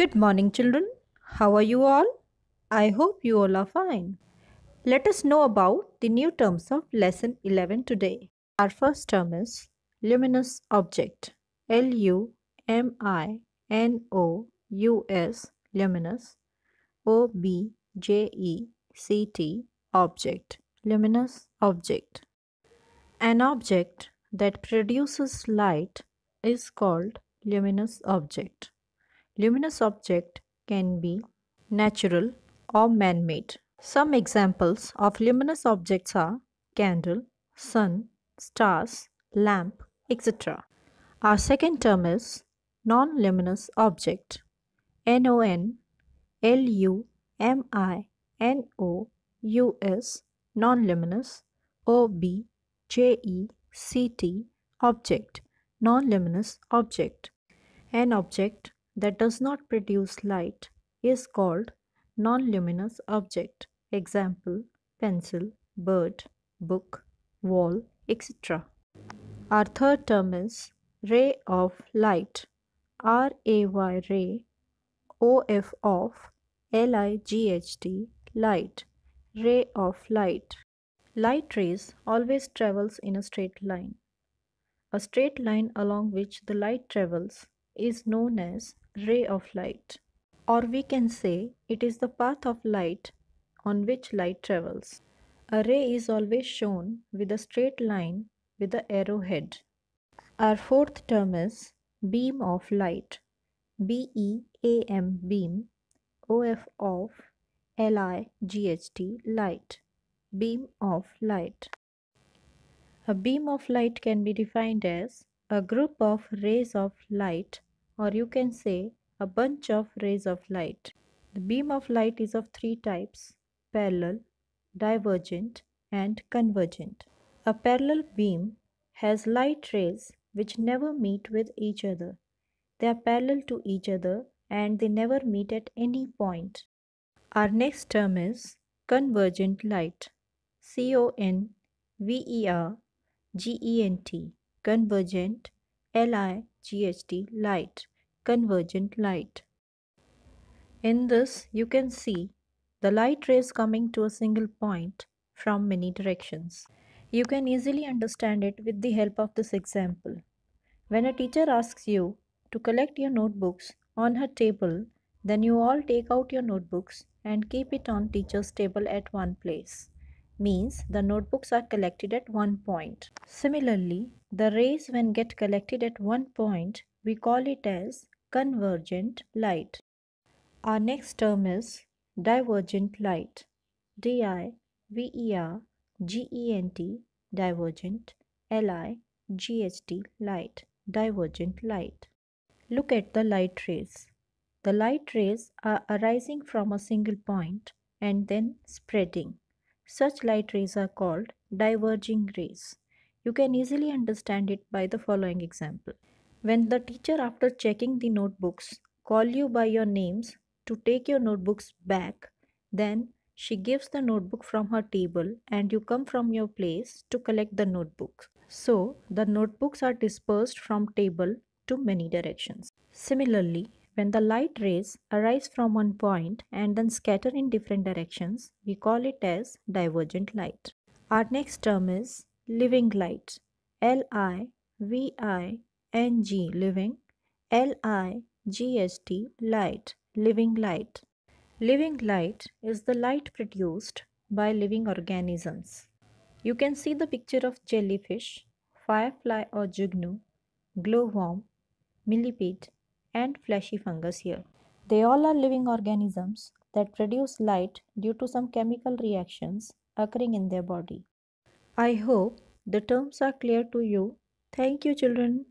Good morning, children. How are you all? I hope you all are fine. Let us know about the new terms of lesson 11 today. Our first term is luminous object. L U M I N O U S luminous O B J E C T object. Luminous object. An object that produces light is called luminous object luminous object can be natural or man-made. Some examples of luminous objects are candle, sun, stars, lamp, etc. Our second term is non-luminous object. N-O-N-L-U-M-I-N-O-U-S non-luminous O-B-J-E-C-T object non-luminous object. An object that does not produce light is called non-luminous object. Example, pencil, bird, book, wall, etc. Our third term is ray of light. R-A-Y ray, O-F of, L-I-G-H-T, light, ray of light. Light rays always travels in a straight line. A straight line along which the light travels is known as ray of light. Or we can say it is the path of light on which light travels. A ray is always shown with a straight line with the arrowhead. Our fourth term is beam of light. B E A M beam O F of L I G H T light. Beam of light. A beam of light can be defined as a group of rays of light or you can say a bunch of rays of light. The beam of light is of three types parallel, divergent, and convergent. A parallel beam has light rays which never meet with each other. They are parallel to each other and they never meet at any point. Our next term is convergent light. C O N V E R G E N T. Convergent L I GHD light, convergent light. In this, you can see the light rays coming to a single point from many directions. You can easily understand it with the help of this example. When a teacher asks you to collect your notebooks on her table, then you all take out your notebooks and keep it on teacher's table at one place means the notebooks are collected at one point. Similarly, the rays when get collected at one point, we call it as convergent light. Our next term is divergent light. D-I-V-E-R-G-E-N-T divergent L-I-G-H-T light divergent light. Look at the light rays. The light rays are arising from a single point and then spreading. Such light rays are called diverging rays. You can easily understand it by the following example. When the teacher after checking the notebooks call you by your names to take your notebooks back, then she gives the notebook from her table and you come from your place to collect the notebooks. So the notebooks are dispersed from table to many directions. Similarly, when the light rays arise from one point and then scatter in different directions, we call it as divergent light. Our next term is living light. L I V I N G living L I G S T light living light. Living light is the light produced by living organisms. You can see the picture of jellyfish, firefly or jugnu, glowworm, millipede and fleshy fungus here. They all are living organisms that produce light due to some chemical reactions occurring in their body. I hope the terms are clear to you. Thank you children.